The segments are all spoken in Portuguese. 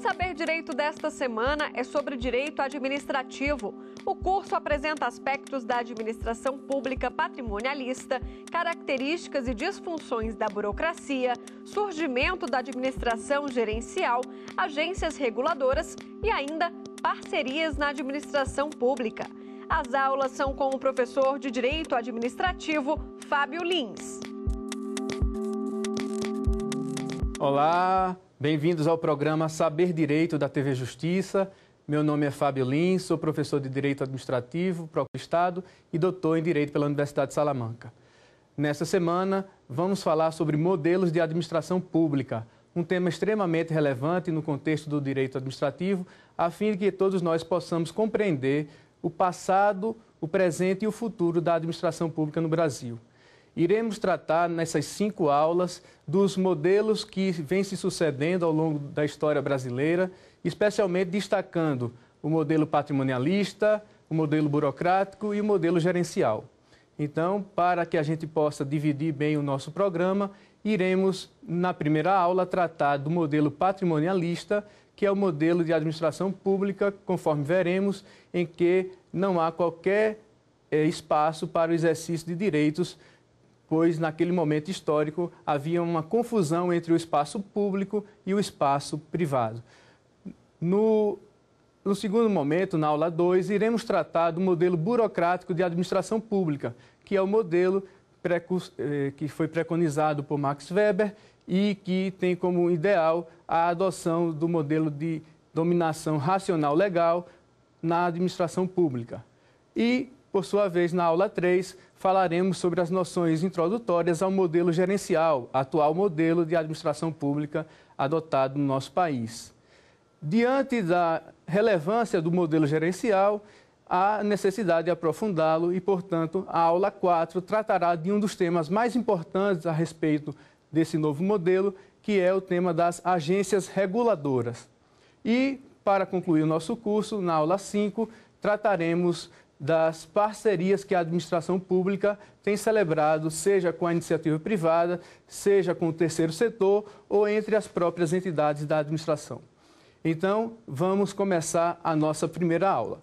Saber Direito desta semana é sobre direito administrativo. O curso apresenta aspectos da administração pública patrimonialista, características e disfunções da burocracia, surgimento da administração gerencial, agências reguladoras e ainda parcerias na administração pública. As aulas são com o professor de Direito Administrativo, Fábio Lins. Olá, Bem-vindos ao programa Saber Direito da TV Justiça. Meu nome é Fábio Lins, sou professor de Direito Administrativo, Procuradoria Estado e doutor em Direito pela Universidade de Salamanca. Nesta semana, vamos falar sobre modelos de administração pública, um tema extremamente relevante no contexto do direito administrativo, a fim de que todos nós possamos compreender o passado, o presente e o futuro da administração pública no Brasil. Iremos tratar nessas cinco aulas dos modelos que vêm se sucedendo ao longo da história brasileira, especialmente destacando o modelo patrimonialista, o modelo burocrático e o modelo gerencial. Então, para que a gente possa dividir bem o nosso programa, iremos, na primeira aula, tratar do modelo patrimonialista, que é o modelo de administração pública, conforme veremos, em que não há qualquer é, espaço para o exercício de direitos pois naquele momento histórico havia uma confusão entre o espaço público e o espaço privado. No, no segundo momento, na aula 2, iremos tratar do modelo burocrático de administração pública, que é o modelo eh, que foi preconizado por Max Weber e que tem como ideal a adoção do modelo de dominação racional legal na administração pública. E por sua vez, na aula 3, falaremos sobre as noções introdutórias ao modelo gerencial, atual modelo de administração pública adotado no nosso país. Diante da relevância do modelo gerencial, há necessidade de aprofundá-lo e, portanto, a aula 4 tratará de um dos temas mais importantes a respeito desse novo modelo, que é o tema das agências reguladoras. E, para concluir o nosso curso, na aula 5, trataremos das parcerias que a administração pública tem celebrado, seja com a iniciativa privada, seja com o terceiro setor ou entre as próprias entidades da administração. Então, vamos começar a nossa primeira aula.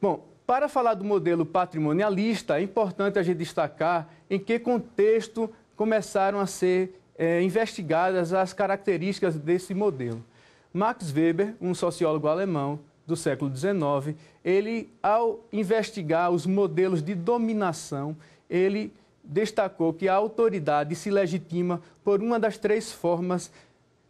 Bom, para falar do modelo patrimonialista, é importante a gente destacar em que contexto começaram a ser é, investigadas as características desse modelo. Max Weber, um sociólogo alemão, do século XIX, ele, ao investigar os modelos de dominação, ele destacou que a autoridade se legitima por uma das três formas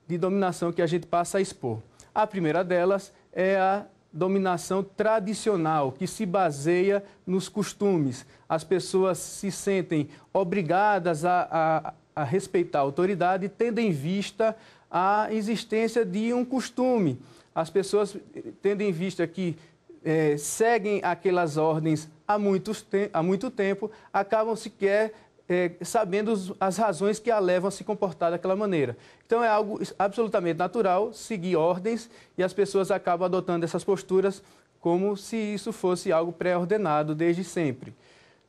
de dominação que a gente passa a expor. A primeira delas é a dominação tradicional, que se baseia nos costumes. As pessoas se sentem obrigadas a, a, a respeitar a autoridade, tendo em vista a existência de um costume. As pessoas, tendo em vista que é, seguem aquelas ordens há, muitos há muito tempo, acabam sequer é, sabendo as razões que a levam a se comportar daquela maneira. Então é algo absolutamente natural seguir ordens e as pessoas acabam adotando essas posturas como se isso fosse algo pré-ordenado desde sempre.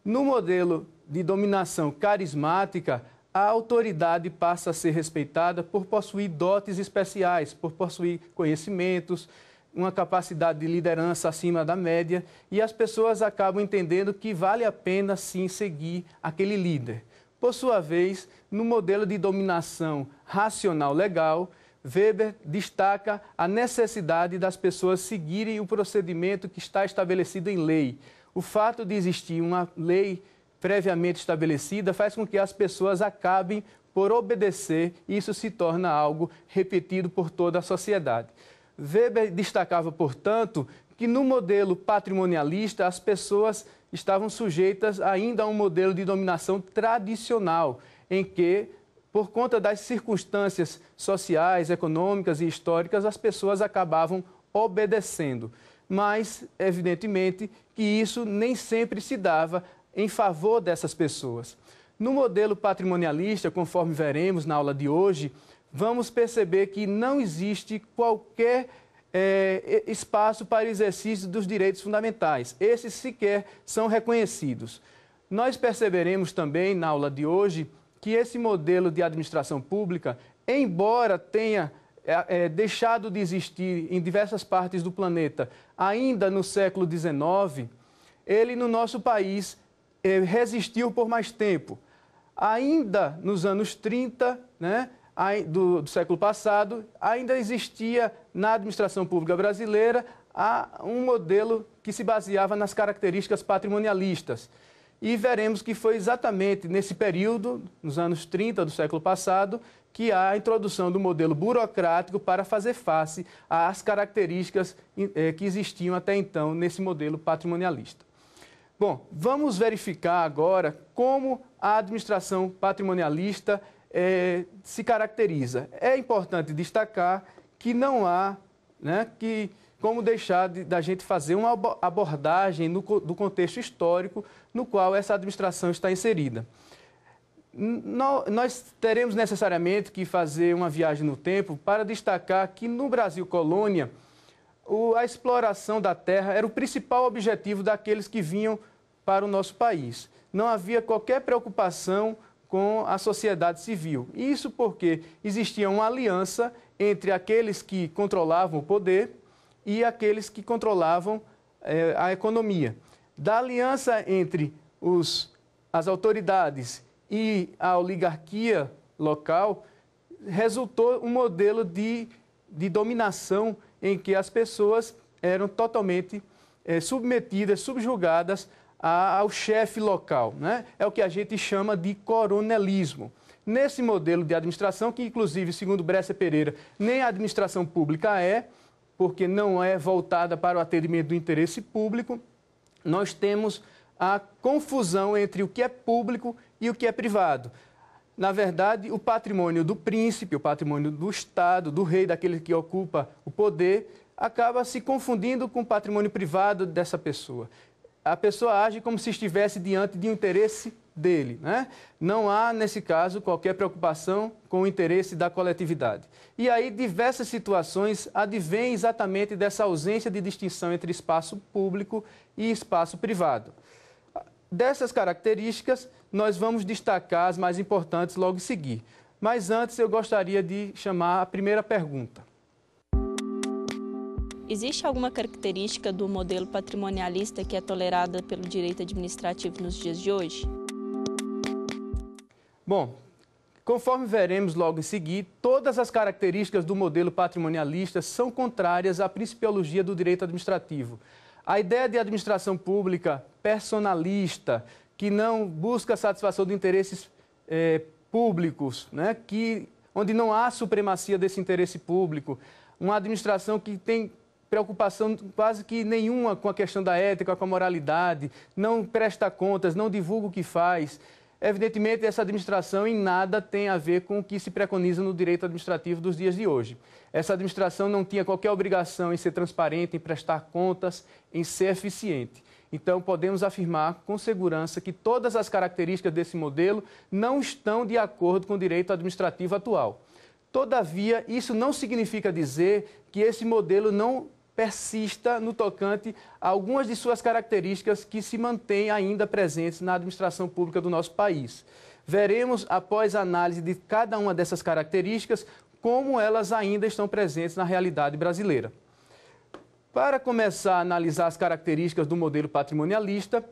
No modelo de dominação carismática, a autoridade passa a ser respeitada por possuir dotes especiais, por possuir conhecimentos, uma capacidade de liderança acima da média e as pessoas acabam entendendo que vale a pena sim seguir aquele líder. Por sua vez, no modelo de dominação racional legal, Weber destaca a necessidade das pessoas seguirem o procedimento que está estabelecido em lei. O fato de existir uma lei previamente estabelecida faz com que as pessoas acabem por obedecer e isso se torna algo repetido por toda a sociedade. Weber destacava, portanto, que no modelo patrimonialista as pessoas estavam sujeitas ainda a um modelo de dominação tradicional, em que, por conta das circunstâncias sociais, econômicas e históricas, as pessoas acabavam obedecendo. Mas, evidentemente, que isso nem sempre se dava em favor dessas pessoas. No modelo patrimonialista, conforme veremos na aula de hoje, vamos perceber que não existe qualquer é, espaço para exercício dos direitos fundamentais. Esses sequer são reconhecidos. Nós perceberemos também na aula de hoje que esse modelo de administração pública, embora tenha é, é deixado de existir em diversas partes do planeta ainda no século XIX, ele no nosso país eh, resistiu por mais tempo. Ainda nos anos 30 né, do, do século passado, ainda existia na administração pública brasileira um modelo que se baseava nas características patrimonialistas. E veremos que foi exatamente nesse período, nos anos 30 do século passado, que há a introdução do modelo burocrático para fazer face às características eh, que existiam até então nesse modelo patrimonialista. Bom, vamos verificar agora como a administração patrimonialista eh, se caracteriza. É importante destacar que não há né, que como deixar de, da gente fazer uma abordagem no, do contexto histórico no qual essa administração está inserida. No, nós teremos necessariamente que fazer uma viagem no tempo para destacar que no Brasil colônia a exploração da terra era o principal objetivo daqueles que vinham para o nosso país. Não havia qualquer preocupação com a sociedade civil. Isso porque existia uma aliança entre aqueles que controlavam o poder e aqueles que controlavam eh, a economia. Da aliança entre os, as autoridades e a oligarquia local, resultou um modelo de, de dominação em que as pessoas eram totalmente é, submetidas, subjugadas a, ao chefe local. Né? É o que a gente chama de coronelismo. Nesse modelo de administração, que inclusive, segundo Bressa Pereira, nem a administração pública é, porque não é voltada para o atendimento do interesse público, nós temos a confusão entre o que é público e o que é privado na verdade, o patrimônio do príncipe, o patrimônio do Estado, do rei, daquele que ocupa o poder, acaba se confundindo com o patrimônio privado dessa pessoa. A pessoa age como se estivesse diante de um interesse dele. Né? Não há, nesse caso, qualquer preocupação com o interesse da coletividade. E aí, diversas situações advêm exatamente dessa ausência de distinção entre espaço público e espaço privado. Dessas características, nós vamos destacar as mais importantes logo em seguir. Mas antes, eu gostaria de chamar a primeira pergunta. Existe alguma característica do modelo patrimonialista que é tolerada pelo direito administrativo nos dias de hoje? Bom, conforme veremos logo em seguir, todas as características do modelo patrimonialista são contrárias à principiologia do direito administrativo. A ideia de administração pública personalista, que não busca satisfação de interesses eh, públicos, né? que, onde não há supremacia desse interesse público, uma administração que tem preocupação quase que nenhuma com a questão da ética, com a moralidade, não presta contas, não divulga o que faz. Evidentemente, essa administração em nada tem a ver com o que se preconiza no direito administrativo dos dias de hoje. Essa administração não tinha qualquer obrigação em ser transparente, em prestar contas, em ser eficiente. Então, podemos afirmar com segurança que todas as características desse modelo não estão de acordo com o direito administrativo atual. Todavia, isso não significa dizer que esse modelo não persista no tocante a algumas de suas características que se mantêm ainda presentes na administração pública do nosso país. Veremos, após a análise de cada uma dessas características, como elas ainda estão presentes na realidade brasileira. Para começar a analisar as características do modelo patrimonialista,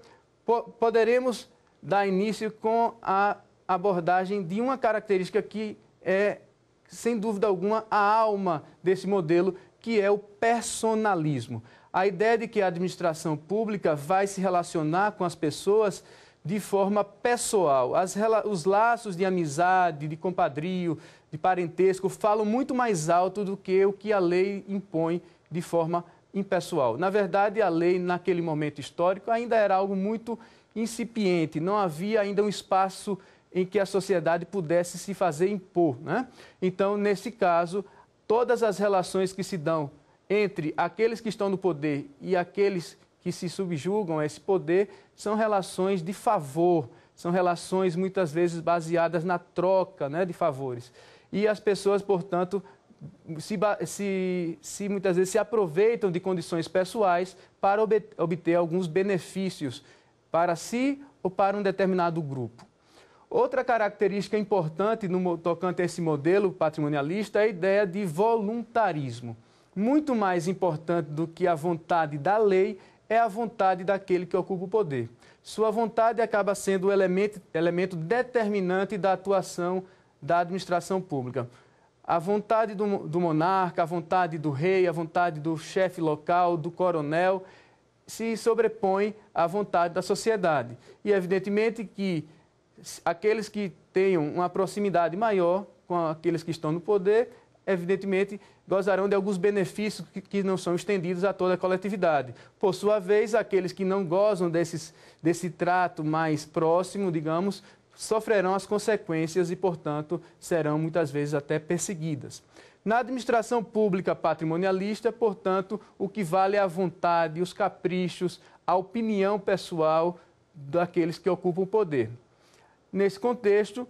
po poderemos dar início com a abordagem de uma característica que é, sem dúvida alguma, a alma desse modelo que é o personalismo. A ideia de que a administração pública vai se relacionar com as pessoas de forma pessoal. As, os laços de amizade, de compadrio, de parentesco falam muito mais alto do que o que a lei impõe de forma impessoal. Na verdade, a lei, naquele momento histórico, ainda era algo muito incipiente, não havia ainda um espaço em que a sociedade pudesse se fazer impor. Né? Então, nesse caso, todas as relações que se dão entre aqueles que estão no poder e aqueles que se subjugam a esse poder são relações de favor, são relações muitas vezes baseadas na troca né, de favores. E as pessoas, portanto, se, se, se, muitas vezes se aproveitam de condições pessoais para obter alguns benefícios para si ou para um determinado grupo. Outra característica importante no tocante a esse modelo patrimonialista é a ideia de voluntarismo. Muito mais importante do que a vontade da lei é a vontade daquele que ocupa o poder. Sua vontade acaba sendo o elemento, elemento determinante da atuação da administração pública. A vontade do, do, monarca, a vontade do rei, a vontade do chefe local, do coronel, se sobrepõe à vontade da sociedade. E, evidentemente, que aqueles que tenham uma proximidade maior com aqueles que estão no poder, evidentemente, gozarão de alguns benefícios que, que não são estendidos a toda a coletividade. Por sua vez, aqueles que não gozam desses, desse trato mais próximo, digamos, sofrerão as consequências e, portanto, serão muitas vezes até perseguidas. Na administração pública patrimonialista, portanto, o que vale é a vontade, os caprichos, a opinião pessoal daqueles que ocupam o poder nesse contexto,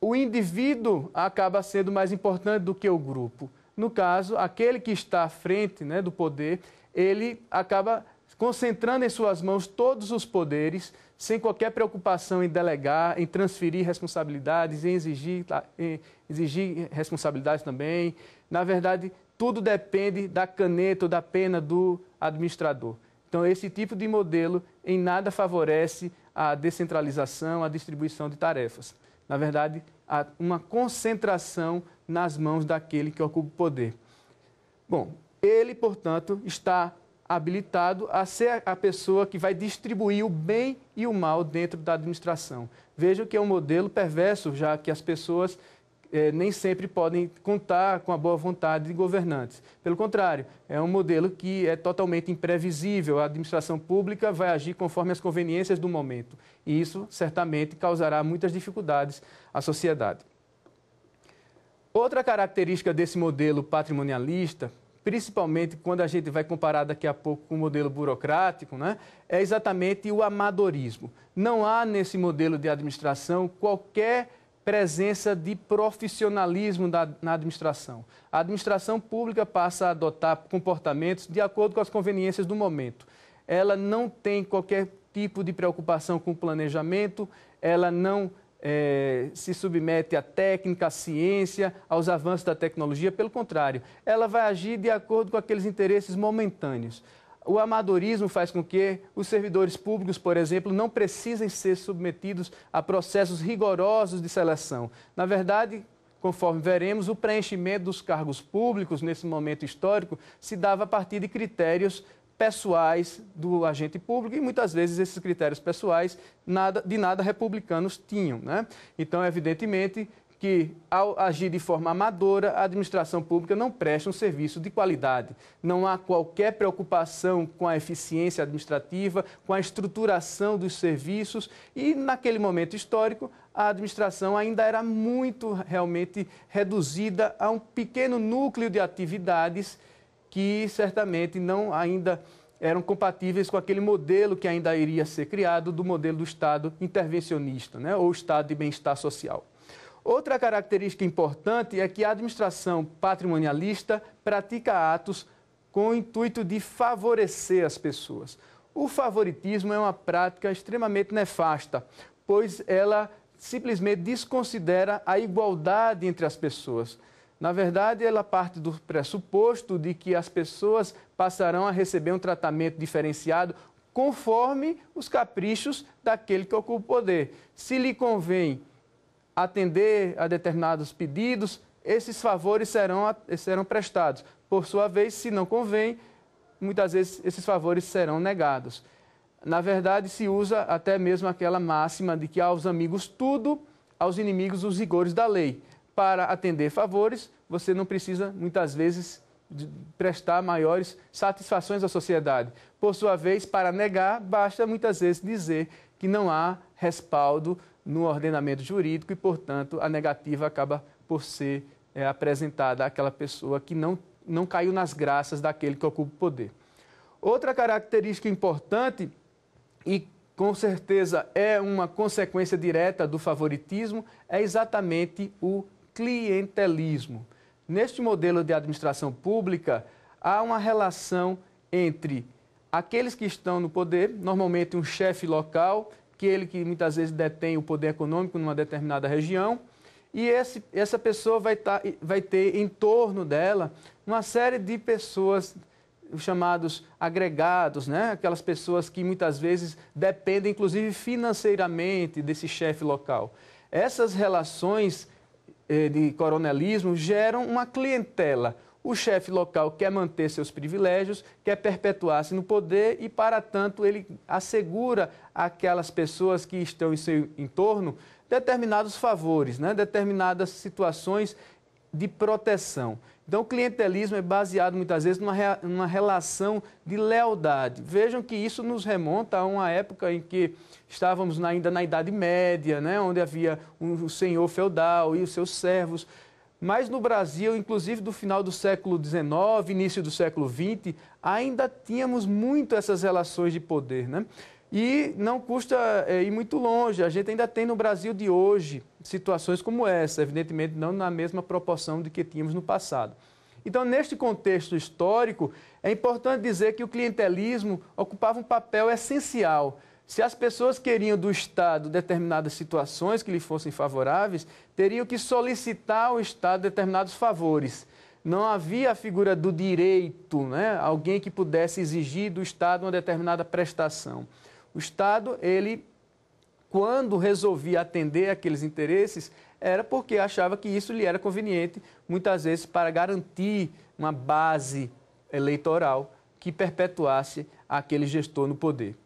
o indivíduo acaba sendo mais importante do que o grupo. No caso, aquele que está à frente né, do poder, ele acaba concentrando em suas mãos todos os poderes, sem qualquer preocupação em delegar, em transferir responsabilidades, em exigir, em exigir responsabilidades também. Na verdade, tudo depende da caneta ou da pena do administrador. Então, esse tipo de modelo em nada favorece a descentralização, a distribuição de tarefas. Na verdade, há uma concentração nas mãos daquele que ocupa o poder. Bom, ele, portanto, está habilitado a ser a pessoa que vai distribuir o bem e o mal dentro da administração. Vejam que é um modelo perverso, já que as pessoas eh, nem sempre podem contar com a boa vontade de governantes. Pelo contrário, é um modelo que é totalmente imprevisível. A administração pública vai agir conforme as conveniências do momento. E isso certamente causará muitas dificuldades à sociedade. Outra característica desse modelo patrimonialista, principalmente quando a gente vai comparar daqui a pouco com o modelo burocrático, né, é exatamente o amadorismo. Não há nesse modelo de administração qualquer presença de profissionalismo na, na, administração. A administração pública passa a adotar comportamentos de acordo com as conveniências do momento. Ela não tem qualquer tipo de preocupação com o planejamento, ela não é, se submete à técnica, à ciência, aos avanços da tecnologia, pelo contrário, ela vai agir de acordo com aqueles interesses momentâneos. O amadorismo faz com que os servidores públicos, por exemplo, não precisem ser submetidos a processos rigorosos de seleção. Na verdade, Conforme veremos, o preenchimento dos cargos públicos nesse momento histórico se dava a partir de critérios pessoais do agente público e muitas vezes esses critérios pessoais nada, de nada republicanos tinham. Né? Então, evidentemente, que, ao agir de forma amadora, a administração pública não presta um serviço de qualidade. Não há qualquer preocupação com a eficiência administrativa, com a estruturação dos serviços e, naquele momento histórico, a administração ainda era muito realmente reduzida a um pequeno núcleo de atividades que certamente não ainda eram compatíveis com aquele modelo que ainda iria ser criado do modelo do Estado intervencionista, né, ou Estado de bem-estar social. Outra característica importante é que a administração patrimonialista pratica atos com o intuito de favorecer as pessoas. O favoritismo é uma prática extremamente nefasta, pois ela simplesmente desconsidera a igualdade entre as pessoas. Na verdade, ela parte do pressuposto de que as pessoas passarão a receber um tratamento diferenciado conforme os caprichos daquele que ocupa o poder. Se lhe convém atender a determinados pedidos, esses favores serão, serão prestados. Por sua vez, se não convém, muitas vezes esses favores serão negados. Na verdade, se usa até mesmo aquela máxima de que aos amigos tudo, aos inimigos os rigores da lei. Para atender favores, você não precisa, muitas vezes, prestar maiores satisfações à sociedade. Por sua vez, para negar, basta muitas vezes dizer que não há respaldo no ordenamento jurídico e, portanto, a negativa acaba por ser é, apresentada àquela pessoa que não, não caiu nas graças daquele que ocupa o poder. Outra característica importante e com certeza é uma consequência direta do favoritismo é exatamente o clientelismo. Neste modelo de administração pública, há uma relação entre aqueles que estão no poder, normalmente um chefe local aquele que muitas vezes detém o poder econômico numa determinada região, e esse, essa pessoa vai, tá, vai ter em torno dela uma série de pessoas chamados agregados, né? aquelas pessoas que muitas vezes dependem, inclusive financeiramente, desse chefe local. Essas relações eh, de coronelismo geram uma clientela, o chefe local quer manter seus privilégios, quer perpetuar-se no poder e, para tanto, ele assegura àquelas pessoas que estão em seu entorno determinados favores, né? determinadas situações de proteção. Então, o clientelismo é baseado muitas vezes numa, numa relação de lealdade. Vejam que isso nos remonta a uma época em que estávamos ainda na Idade Média, né? onde havia um, um senhor feudal e os seus servos. Mas no Brasil, inclusive do final do século XIX, início do século XX, ainda tínhamos muito essas relações de poder, né? E não custa é, ir muito longe. A gente ainda tem no Brasil de hoje situações como essa, evidentemente não na mesma proporção de que tínhamos no passado. Então, neste contexto histórico, é importante dizer que o clientelismo ocupava um papel essencial se as pessoas queriam do Estado determinadas situações que lhe fossem favoráveis, teriam que solicitar ao Estado determinados favores. Não havia a figura do direito, né? alguém que pudesse exigir do Estado uma determinada prestação. O Estado, ele, quando resolvia atender aqueles interesses, era porque achava que isso lhe era conveniente, muitas vezes para garantir uma base eleitoral que perpetuasse aquele gestor no poder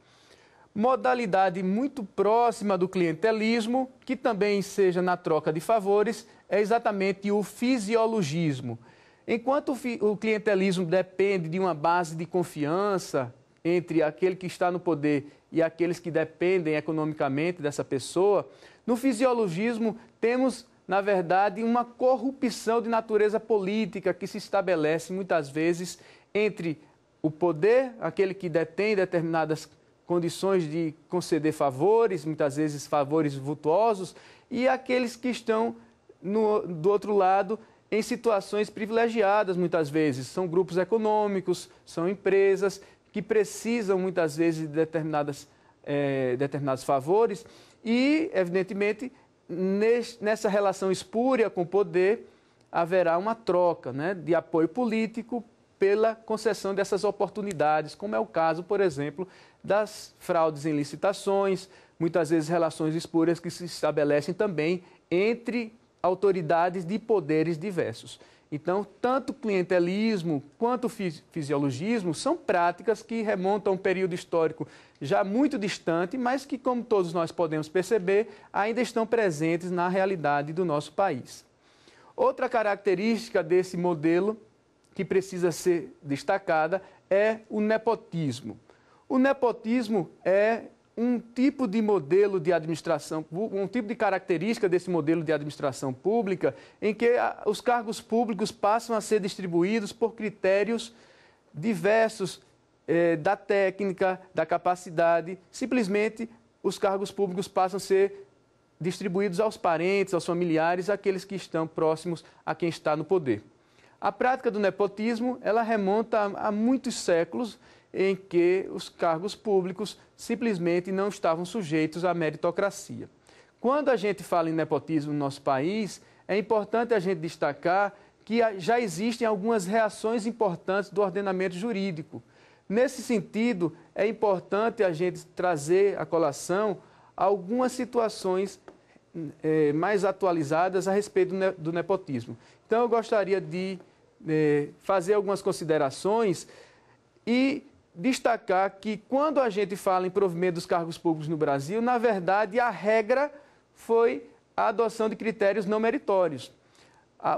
modalidade muito próxima do clientelismo, que também seja na troca de favores, é exatamente o fisiologismo. Enquanto o clientelismo depende de uma base de confiança entre aquele que está no poder e aqueles que dependem economicamente dessa pessoa, no fisiologismo temos, na verdade, uma corrupção de natureza política que se estabelece muitas vezes entre o poder, aquele que detém determinadas condições de conceder favores, muitas vezes favores vultuosos, e aqueles que estão no, do outro lado em situações privilegiadas, muitas vezes. São grupos econômicos, são empresas que precisam, muitas vezes, de determinadas, é, determinados favores, e, evidentemente, nesse, nessa relação espúria com o poder, haverá uma troca né, de apoio político pela concessão dessas oportunidades, como é o caso, por exemplo, das fraudes em licitações, muitas vezes relações espúrias que se estabelecem também entre autoridades de poderes diversos. Então, tanto clientelismo quanto fisiologismo são práticas que remontam a um período histórico já muito distante, mas que, como todos nós podemos perceber, ainda estão presentes na realidade do nosso país. Outra característica desse modelo que precisa ser destacada é o nepotismo. O nepotismo é um tipo de modelo de administração, um tipo de característica desse modelo de administração pública, em que os cargos públicos passam a ser distribuídos por critérios diversos eh, da técnica, da capacidade. Simplesmente, os cargos públicos passam a ser distribuídos aos parentes, aos familiares, àqueles que estão próximos a quem está no poder. A prática do nepotismo, ela remonta a, muitos séculos em que os cargos públicos simplesmente não estavam sujeitos à meritocracia. Quando a gente fala em nepotismo no nosso país, é importante a gente destacar que já existem algumas reações importantes do ordenamento jurídico. Nesse sentido, é importante a gente trazer à colação algumas situações eh, mais atualizadas a respeito do nepotismo. Então, eu gostaria de é, fazer algumas considerações e destacar que quando a gente fala em provimento dos cargos públicos no Brasil, na verdade a regra foi a adoção de critérios não meritórios.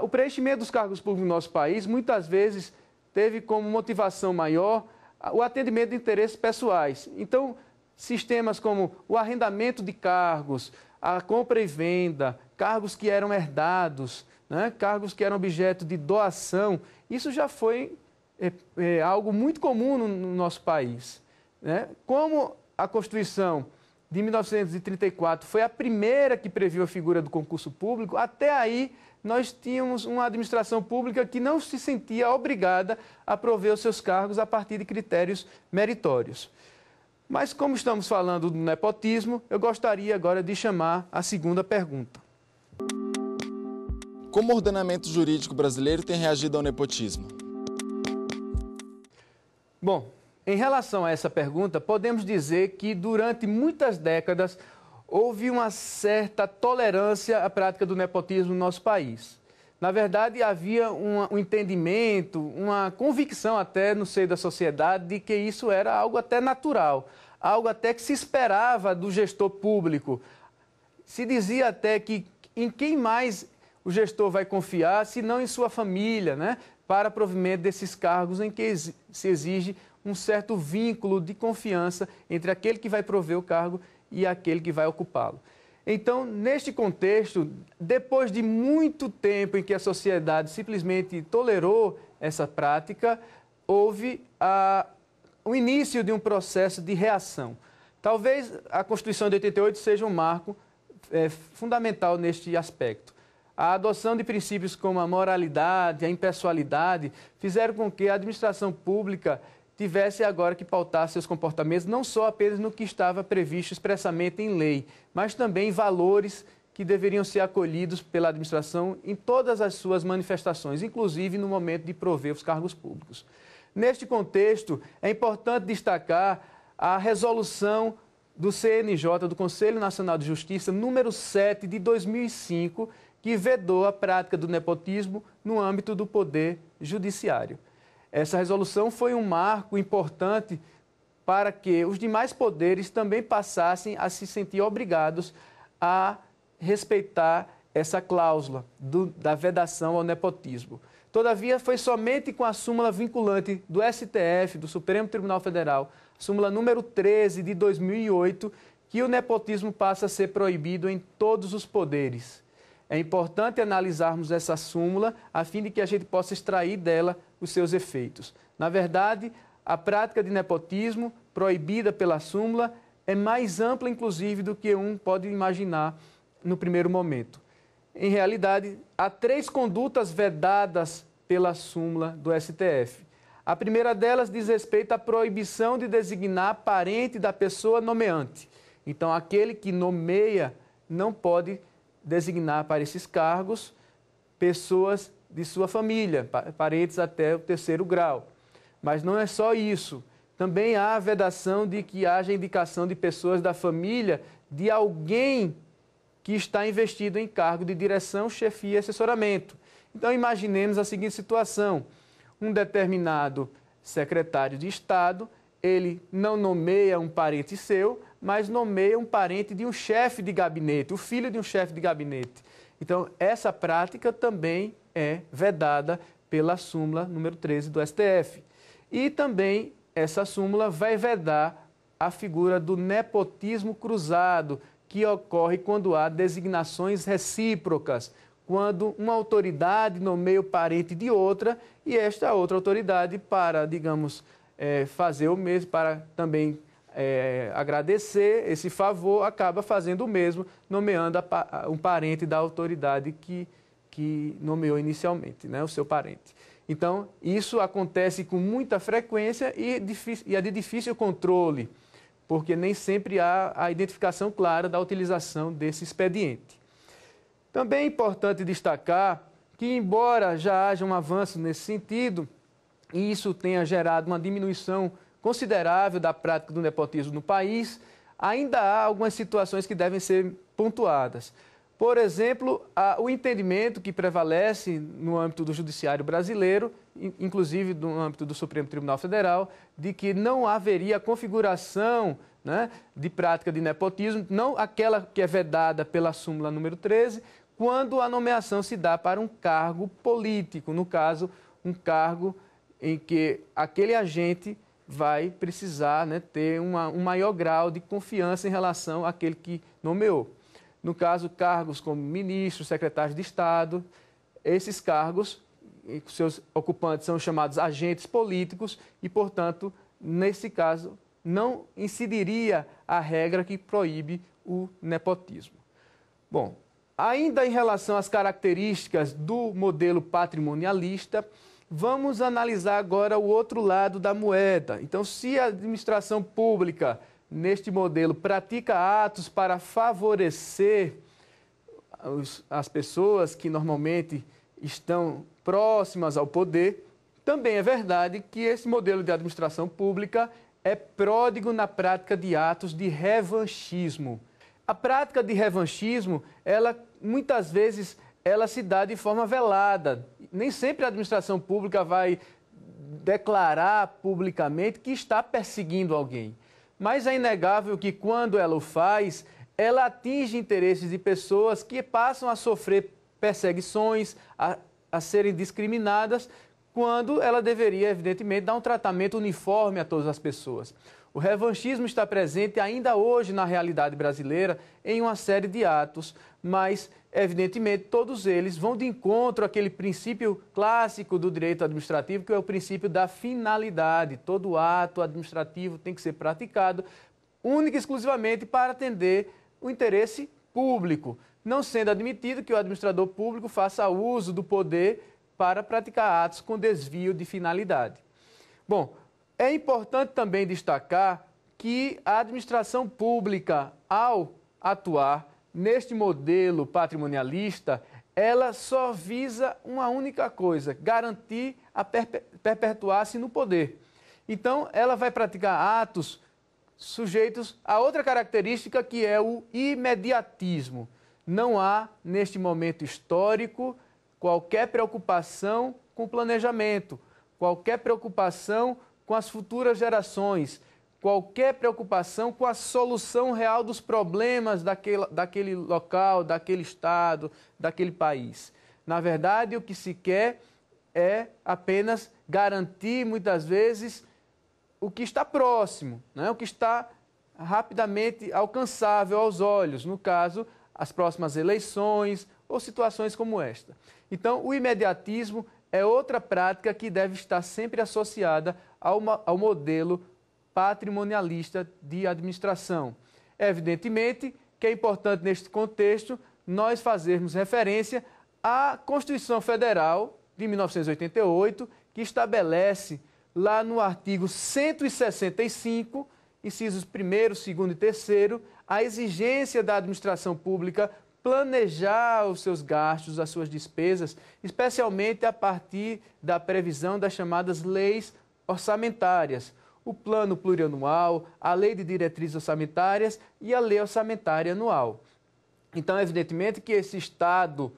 O preenchimento dos cargos públicos no nosso país muitas vezes teve como motivação maior o atendimento de interesses pessoais. Então, sistemas como o arrendamento de cargos, a compra e venda, cargos que eram herdados, né? cargos que eram objeto de doação. Isso já foi é, é, algo muito comum no, no nosso país. Né? Como a Constituição de 1934 foi a primeira que previu a figura do concurso público, até aí nós tínhamos uma administração pública que não se sentia obrigada a prover os seus cargos a partir de critérios meritórios. Mas, como estamos falando do nepotismo, eu gostaria agora de chamar a segunda pergunta. Como o ordenamento jurídico brasileiro tem reagido ao nepotismo? Bom, em relação a essa pergunta, podemos dizer que durante muitas décadas houve uma certa tolerância à prática do nepotismo no nosso país. Na verdade, havia um, entendimento, uma convicção até no seio da sociedade de que isso era algo até natural, algo até que se esperava do gestor público. Se dizia até que em quem mais o gestor vai confiar, se não em sua família, né? para provimento desses cargos em que se exige um certo vínculo de confiança entre aquele que vai prover o cargo e aquele que vai ocupá-lo. Então, neste contexto, depois de muito tempo em que a sociedade simplesmente tolerou essa prática, houve a, o início de um processo de reação. Talvez a Constituição de 88 seja um marco é, fundamental neste aspecto. A adoção de princípios como a moralidade, a impessoalidade, fizeram com que a administração pública tivesse agora que pautar seus comportamentos não só apenas no que estava previsto expressamente em lei, mas também valores que deveriam ser acolhidos pela administração em todas as suas manifestações, inclusive no momento de prover os cargos públicos. Neste contexto, é importante destacar a resolução do CNJ, do Conselho Nacional de Justiça, número 7 de 2005, que vedou a prática do nepotismo no âmbito do poder judiciário. Essa resolução foi um marco importante para que os demais poderes também passassem a se sentir obrigados a respeitar essa cláusula do, da vedação ao nepotismo. Todavia, foi somente com a súmula vinculante do STF, do Supremo Tribunal Federal, súmula número 13 de 2008, que o nepotismo passa a ser proibido em todos os poderes. É importante analisarmos essa súmula a fim de que a gente possa extrair dela os seus efeitos. Na verdade, a prática de nepotismo, proibida pela súmula, é mais ampla, inclusive, do que um pode imaginar no primeiro momento. Em realidade, há três condutas vedadas pela súmula do STF. A primeira delas diz respeito à proibição de designar parente da pessoa nomeante. Então, aquele que nomeia não pode designar para esses cargos pessoas de sua família, parentes até o terceiro grau. Mas não é só isso. Também há a vedação de que haja indicação de pessoas da família de alguém que está investido em cargo de direção, chefia e assessoramento. Então, imaginemos a seguinte situação: um determinado secretário de Estado ele não nomeia um parente seu, mas nomeia um parente de um chefe de gabinete, o filho de um chefe de gabinete. Então, essa prática também é vedada pela súmula número 13 do STF. E também essa súmula vai vedar a figura do nepotismo cruzado, que ocorre quando há designações recíprocas, quando uma autoridade nomeia o parente de outra e esta outra autoridade, para, digamos, é, fazer o mesmo, para também é, agradecer esse favor, acaba fazendo o mesmo, nomeando a, um parente da autoridade que, que nomeou inicialmente, né, o seu parente. Então, isso acontece com muita frequência e, difícil, e é de difícil controle, porque nem sempre há a identificação clara da utilização desse expediente. Também é importante destacar que, embora já haja um avanço nesse sentido, e isso tenha gerado uma diminuição considerável da prática do nepotismo no país, ainda há algumas situações que devem ser pontuadas. Por exemplo, o entendimento que prevalece no âmbito do judiciário brasileiro, inclusive no âmbito do Supremo Tribunal Federal, de que não haveria configuração né, de prática de nepotismo, não aquela que é vedada pela súmula número 13, quando a nomeação se dá para um cargo político, no caso, um cargo político em que aquele agente vai precisar né, ter uma, um maior grau de confiança em relação àquele que nomeou. No caso, cargos como ministro, secretário de Estado, esses cargos, seus ocupantes são chamados agentes políticos e, portanto, nesse caso, não incidiria a regra que proíbe o nepotismo. Bom, ainda em relação às características do modelo patrimonialista, Vamos analisar agora o outro lado da moeda. Então, se a administração pública, neste modelo, pratica atos para favorecer as pessoas que normalmente estão próximas ao poder, também é verdade que esse modelo de administração pública é pródigo na prática de atos de revanchismo. A prática de revanchismo, ela muitas vezes ela se dá de forma velada. Nem sempre a administração pública vai declarar publicamente que está perseguindo alguém. Mas é inegável que quando ela o faz, ela atinge interesses de pessoas que passam a sofrer perseguições, a, a serem discriminadas, quando ela deveria, evidentemente, dar um tratamento uniforme a todas as pessoas. O revanchismo está presente ainda hoje na realidade brasileira em uma série de atos, mas evidentemente, todos eles vão de encontro àquele princípio clássico do direito administrativo, que é o princípio da finalidade. Todo ato administrativo tem que ser praticado única e exclusivamente para atender o interesse público, não sendo admitido que o administrador público faça uso do poder para praticar atos com desvio de finalidade. Bom, é importante também destacar que a administração pública, ao atuar neste modelo patrimonialista, ela só visa uma única coisa: garantir a perpetuar-se no poder. Então, ela vai praticar atos sujeitos a outra característica que é o imediatismo. Não há, neste momento histórico, qualquer preocupação com o planejamento, qualquer preocupação com as futuras gerações qualquer preocupação com a solução real dos problemas daquele, daquele local, daquele estado, daquele país. Na verdade, o que se quer é apenas garantir, muitas vezes, o que está próximo, né? o que está rapidamente alcançável aos olhos, no caso, as próximas eleições ou situações como esta. Então, o imediatismo é outra prática que deve estar sempre associada ao, ao modelo patrimonialista de administração. Evidentemente que é importante, neste contexto, nós fazermos referência à Constituição Federal de 1988, que estabelece lá no artigo 165, incisos 1, 2 e 3, a exigência da administração pública planejar os seus gastos, as suas despesas, especialmente a partir da previsão das chamadas leis orçamentárias o Plano Plurianual, a Lei de Diretrizes Orçamentárias e a Lei Orçamentária Anual. Então, evidentemente que esse Estado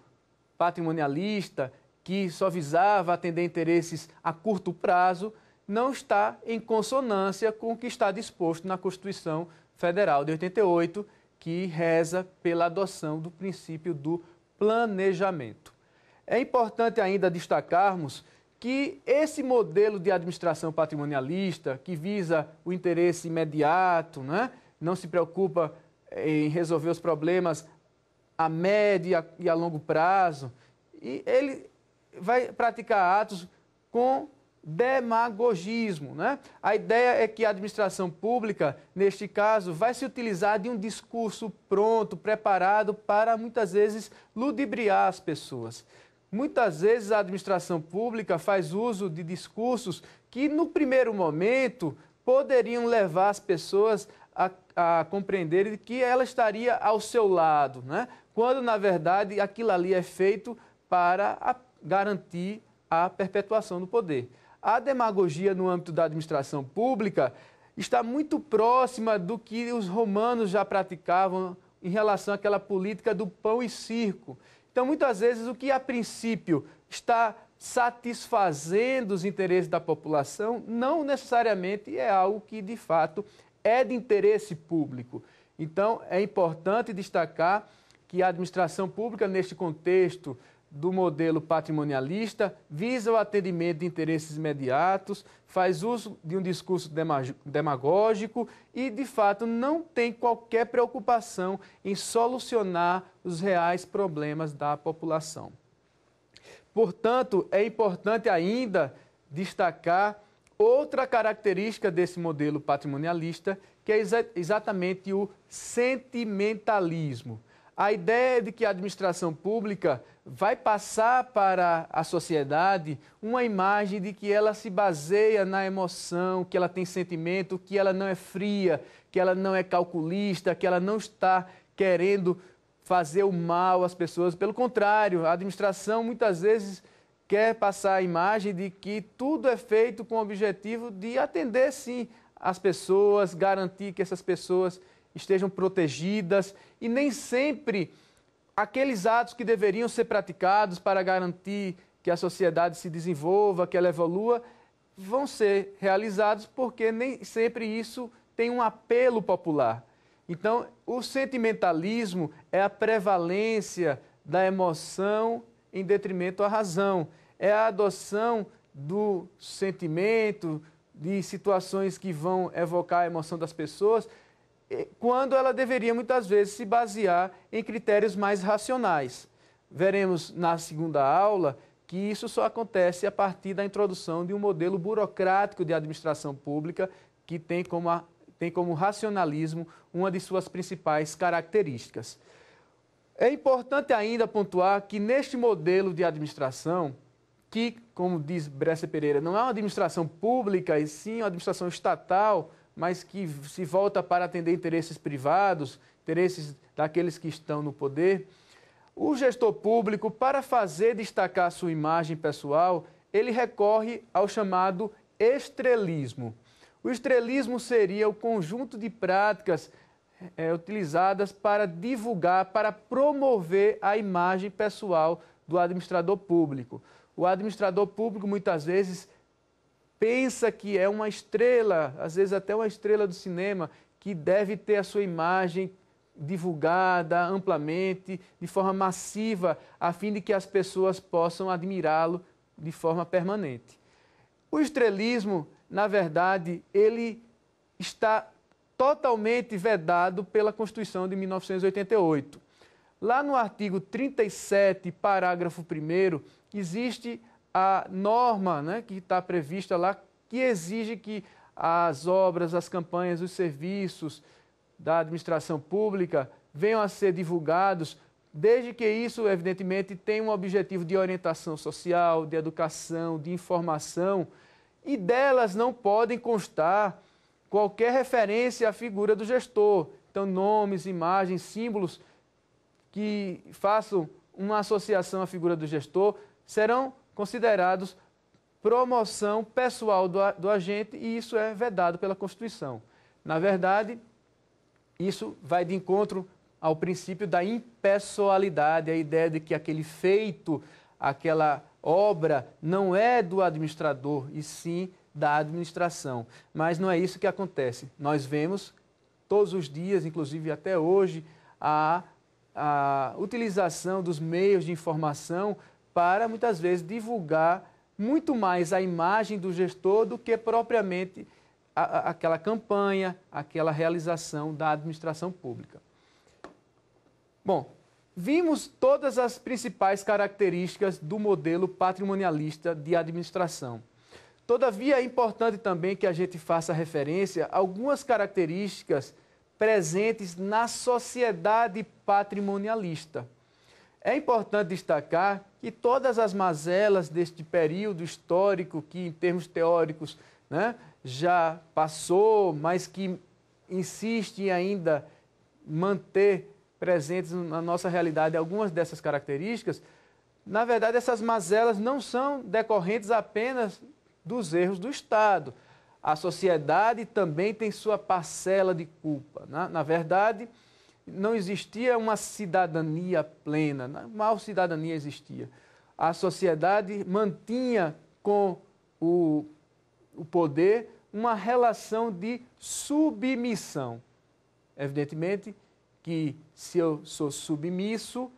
patrimonialista, que só visava atender interesses a curto prazo, não está em consonância com o que está disposto na Constituição Federal de 88, que reza pela adoção do princípio do planejamento. É importante ainda destacarmos que esse modelo de administração patrimonialista, que visa o interesse imediato, né? não se preocupa eh, em resolver os problemas a médio e a longo prazo, e ele vai praticar atos com demagogismo. Né? A ideia é que a administração pública, neste caso, vai se utilizar de um discurso pronto, preparado para muitas vezes ludibriar as pessoas. Muitas vezes a administração pública faz uso de discursos que, no primeiro momento, poderiam levar as pessoas a, a compreenderem que ela estaria ao seu lado, né? quando, na verdade, aquilo ali é feito para a, garantir a perpetuação do poder. A demagogia no âmbito da administração pública está muito próxima do que os romanos já praticavam em relação àquela política do pão e circo então, muitas vezes, o que a princípio está satisfazendo os interesses da população não necessariamente é algo que de fato é de interesse público. Então, é importante destacar que a administração pública, neste contexto do modelo patrimonialista, visa o atendimento de interesses imediatos, faz uso de um discurso demagógico e, de fato, não tem qualquer preocupação em solucionar os reais problemas da população. Portanto, é importante ainda destacar outra característica desse modelo patrimonialista, que é exatamente o sentimentalismo a ideia de que a administração pública vai passar para a sociedade uma imagem de que ela se baseia na emoção, que ela tem sentimento, que ela não é fria, que ela não é calculista, que ela não está querendo fazer o mal às pessoas. Pelo contrário, a administração muitas vezes quer passar a imagem de que tudo é feito com o objetivo de atender sim as pessoas, garantir que essas pessoas estejam protegidas e nem sempre aqueles atos que deveriam ser praticados para garantir que a sociedade se desenvolva, que ela evolua, vão ser realizados porque nem sempre isso tem um apelo popular. Então, o sentimentalismo é a prevalência da emoção em detrimento à razão. É a adoção do sentimento, de situações que vão evocar a emoção das pessoas, eh, quando ela deveria muitas vezes se basear em critérios mais racionais. Veremos na segunda aula que isso só acontece a partir da introdução de um modelo burocrático de administração pública que tem como, a, tem como racionalismo uma de suas principais características. É importante ainda pontuar que neste modelo de administração, que, como diz Bressa Pereira, não é uma administração pública e sim uma administração estatal, mas que se volta para atender interesses privados, interesses daqueles que estão no poder. O gestor público, para fazer destacar sua imagem pessoal, ele recorre ao chamado estrelismo. O estrelismo seria o conjunto de práticas é, utilizadas para divulgar, para promover a imagem pessoal do administrador público. O administrador público, muitas vezes, pensa que é uma estrela, às vezes até uma estrela do cinema, que deve ter a sua imagem divulgada amplamente, de forma massiva, a fim de que as pessoas possam admirá-lo de forma permanente. O estrelismo, na verdade, ele está totalmente vedado pela Constituição de 1988. Lá no artigo 37, parágrafo 1, existe a norma né, que está prevista lá, que exige que as obras, as campanhas, os serviços da administração pública venham a ser divulgados, desde que isso, evidentemente, tenha um objetivo de orientação social, de educação, de informação, e delas não podem constar qualquer referência à figura do gestor. Então, nomes, imagens, símbolos que façam uma associação à figura do gestor serão considerados promoção pessoal do, do agente e isso é vedado pela Constituição. Na verdade, isso vai de encontro ao princípio da impessoalidade, a ideia de que aquele feito, aquela obra não é do administrador e sim da administração. Mas não é isso que acontece. Nós vemos todos os dias, inclusive até hoje, a, a utilização dos meios de informação para muitas vezes divulgar muito mais a imagem do gestor do que propriamente a, a, aquela campanha, aquela realização da administração pública. Bom, vimos todas as principais características do modelo patrimonialista de administração. Todavia, é importante também que a gente faça referência a algumas características presentes na sociedade patrimonialista. É importante destacar que todas as mazelas deste período histórico, que em termos teóricos né, já passou, mas que insiste em ainda manter presentes na nossa realidade algumas dessas características, na verdade, essas mazelas não são decorrentes apenas dos erros do Estado. A sociedade também tem sua parcela de culpa. Né? Na verdade, não existia uma cidadania plena, né? mal cidadania existia. A sociedade mantinha com o, o poder uma relação de submissão. Evidentemente que se eu sou submisso,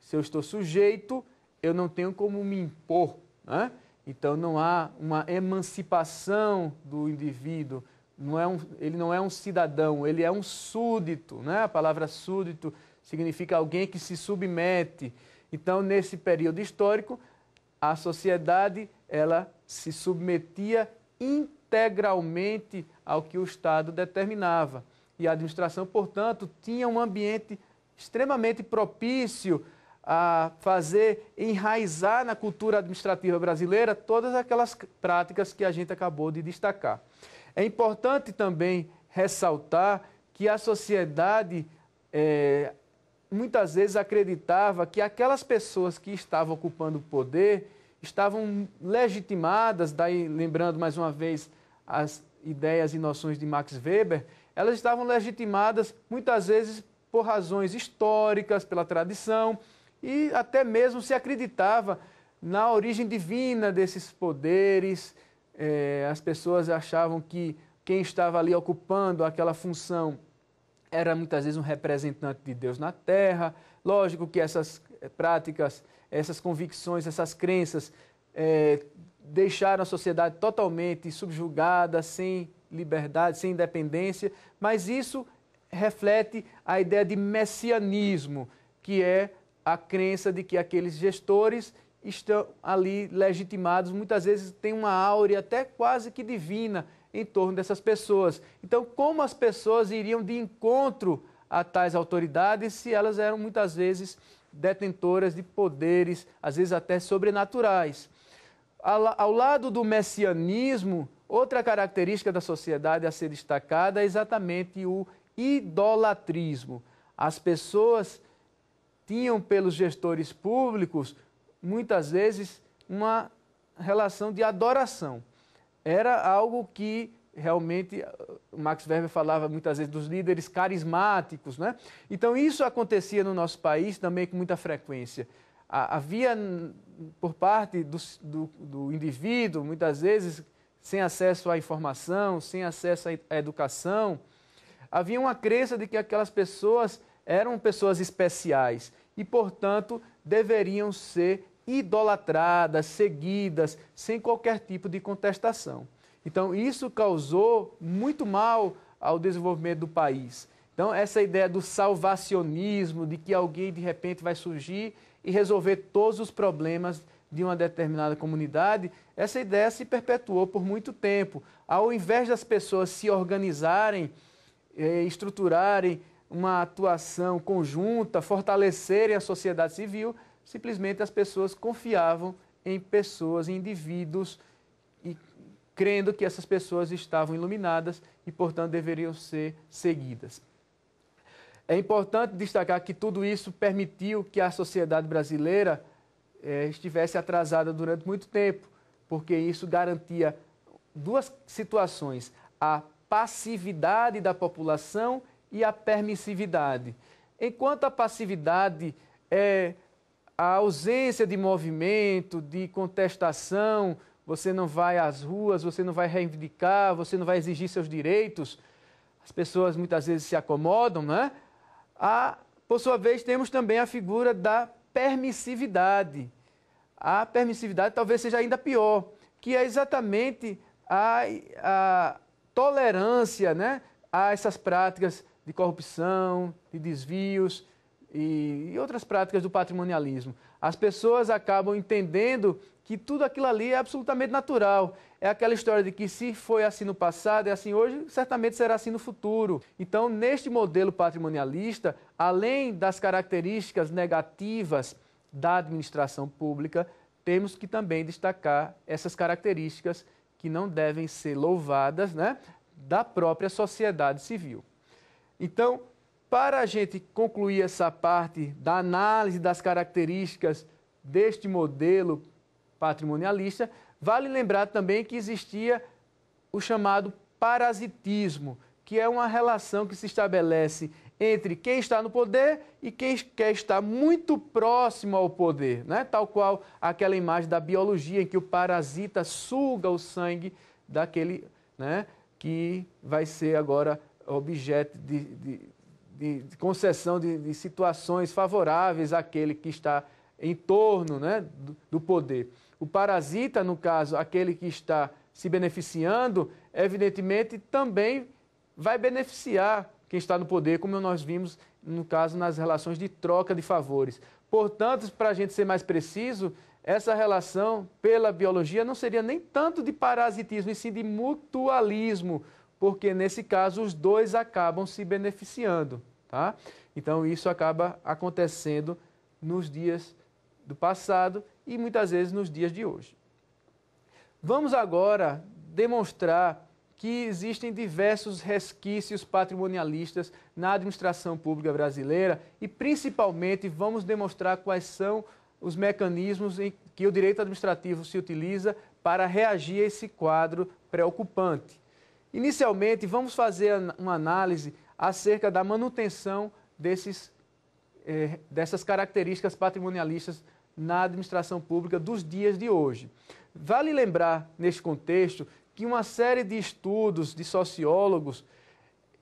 se eu estou sujeito, eu não tenho como me impor. Né? Então não há uma emancipação do indivíduo, não é um, ele não é um cidadão, ele é um súdito. Né? A palavra súdito significa alguém que se submete. Então, nesse período histórico, a sociedade ela se submetia integralmente ao que o Estado determinava. E a administração, portanto, tinha um ambiente extremamente propício a fazer enraizar na cultura administrativa brasileira todas aquelas práticas que a gente acabou de destacar. É importante também ressaltar que a sociedade é, muitas vezes acreditava que aquelas pessoas que estavam ocupando o poder estavam legitimadas, daí lembrando mais uma vez as ideias e noções de Max Weber, elas estavam legitimadas muitas vezes por razões históricas, pela tradição e até mesmo se acreditava na origem divina desses poderes, é, as pessoas achavam que quem estava ali ocupando aquela função era muitas vezes um representante de Deus na terra. Lógico que essas eh, práticas, essas convicções, essas crenças é, deixaram a sociedade totalmente subjugada, sem liberdade, sem independência, mas isso reflete a ideia de messianismo, que é a crença de que aqueles gestores estão ali legitimados, muitas vezes tem uma áurea até quase que divina em torno dessas pessoas. Então, como as pessoas iriam de encontro a tais autoridades se elas eram muitas vezes detentoras de poderes, às vezes até sobrenaturais? Ao lado do messianismo, outra característica da sociedade a ser destacada é exatamente o idolatrismo. As pessoas tinham pelos gestores públicos muitas vezes, uma relação de adoração. Era algo que realmente Max Weber falava muitas vezes dos líderes carismáticos, né? Então isso acontecia no nosso país também com muita frequência. Havia por parte do, do, do indivíduo muitas vezes sem acesso à informação, sem acesso à educação, havia uma crença de que aquelas pessoas eram pessoas especiais e portanto deveriam ser idolatradas, seguidas, sem qualquer tipo de contestação. Então, isso causou muito mal ao desenvolvimento do país. Então, essa ideia do salvacionismo, de que alguém de repente vai surgir e resolver todos os problemas de uma determinada comunidade, essa ideia se perpetuou por muito tempo. Ao invés das pessoas se organizarem, eh, estruturarem uma atuação conjunta, fortalecerem a sociedade civil, simplesmente as pessoas confiavam em pessoas, em indivíduos, e crendo que essas pessoas estavam iluminadas e, portanto, deveriam ser seguidas. É importante destacar que tudo isso permitiu que a sociedade brasileira é, estivesse atrasada durante muito tempo, porque isso garantia duas situações: a passividade da população e a permissividade. Enquanto a passividade é a ausência de movimento, de contestação, você não vai às ruas, você não vai reivindicar, você não vai exigir seus direitos. As pessoas muitas vezes se acomodam, né? A, por sua vez, temos também a figura da permissividade. A permissividade talvez seja ainda pior, que é exatamente a, a tolerância né, a essas práticas de corrupção, de desvios, e, e outras práticas do patrimonialismo. As pessoas acabam entendendo que tudo aquilo ali é absolutamente natural. É aquela história de que se foi assim no passado, é assim hoje, certamente será assim no futuro. Então, neste modelo patrimonialista, além das características negativas da administração pública, temos que também destacar essas características que não devem ser louvadas né, da própria sociedade civil. Então, para a gente concluir essa parte da análise das características deste modelo patrimonialista, vale lembrar também que existia o chamado parasitismo, que é uma relação que se estabelece entre quem está no poder e quem quer estar muito próximo ao poder, né? tal qual aquela imagem da biologia em que o parasita suga o sangue daquele né, que vai ser agora objeto de, de de, concessão de, de, situações favoráveis àquele que está em torno né, do, do poder. O parasita, no caso, aquele que está se beneficiando, evidentemente também vai beneficiar quem está no poder, como nós vimos, no caso, nas relações de troca de favores. Portanto, para a gente ser mais preciso, essa relação, pela biologia, não seria nem tanto de parasitismo, e sim de mutualismo porque nesse caso os dois acabam se beneficiando, tá? Então isso acaba acontecendo nos dias do passado e muitas vezes nos dias de hoje. Vamos agora demonstrar que existem diversos resquícios patrimonialistas na administração pública brasileira e, principalmente, vamos demonstrar quais são os mecanismos em que o direito administrativo se utiliza para reagir a esse quadro preocupante. Inicialmente, vamos fazer uma análise acerca da manutenção desses, eh, dessas características patrimonialistas na administração pública dos dias de hoje. Vale lembrar, neste contexto, que uma série de estudos de sociólogos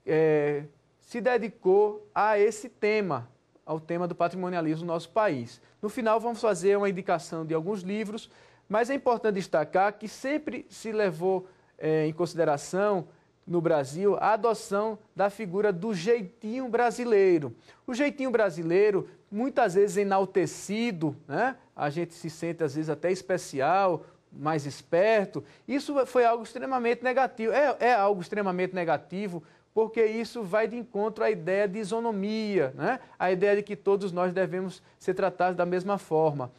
eh, se dedicou a esse tema, ao tema do patrimonialismo no nosso país. No final, vamos fazer uma indicação de alguns livros, mas é importante destacar que sempre se levou é, em consideração no Brasil a adoção da figura do jeitinho brasileiro. O jeitinho brasileiro, muitas vezes enaltecido, né? a gente se sente às vezes até especial, mais esperto. Isso foi algo extremamente negativo. É, é algo extremamente negativo, porque isso vai de encontro à ideia de isonomia, né? a ideia de que todos nós devemos ser tratados da mesma forma.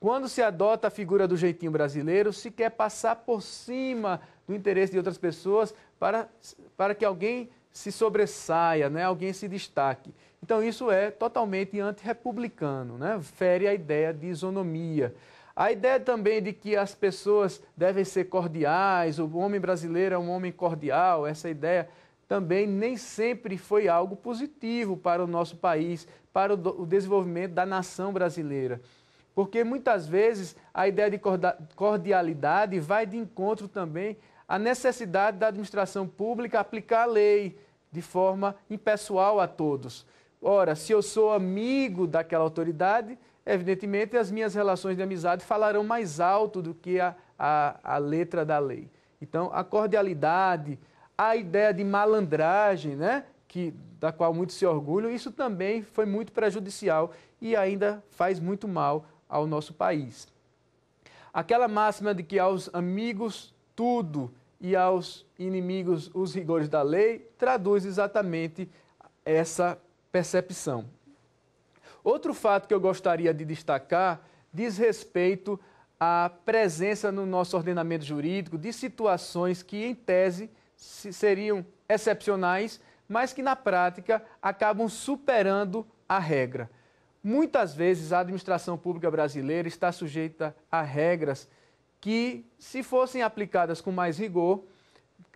Quando se adota a figura do jeitinho brasileiro, se quer passar por cima do interesse de outras pessoas para, para que alguém se sobressaia, né? alguém se destaque. Então, isso é totalmente antirrepublicano, né? fere a ideia de isonomia. A ideia também de que as pessoas devem ser cordiais, o homem brasileiro é um homem cordial, essa ideia também nem sempre foi algo positivo para o nosso país, para o desenvolvimento da nação brasileira. Porque muitas vezes a ideia de cordialidade vai de encontro também à necessidade da administração pública aplicar a lei de forma impessoal a todos. Ora, se eu sou amigo daquela autoridade, evidentemente as minhas relações de amizade falarão mais alto do que a, a, a letra da lei. Então, a cordialidade, a ideia de malandragem, né? Que, da qual muito se orgulham, isso também foi muito prejudicial e ainda faz muito mal ao nosso país. Aquela máxima de que aos amigos tudo e aos inimigos os rigores da lei traduz exatamente essa percepção. Outro fato que eu gostaria de destacar diz respeito à presença no nosso ordenamento jurídico de situações que, em tese, seriam excepcionais, mas que na prática acabam superando a regra. Muitas vezes a administração pública brasileira está sujeita a regras que, se fossem aplicadas com mais rigor,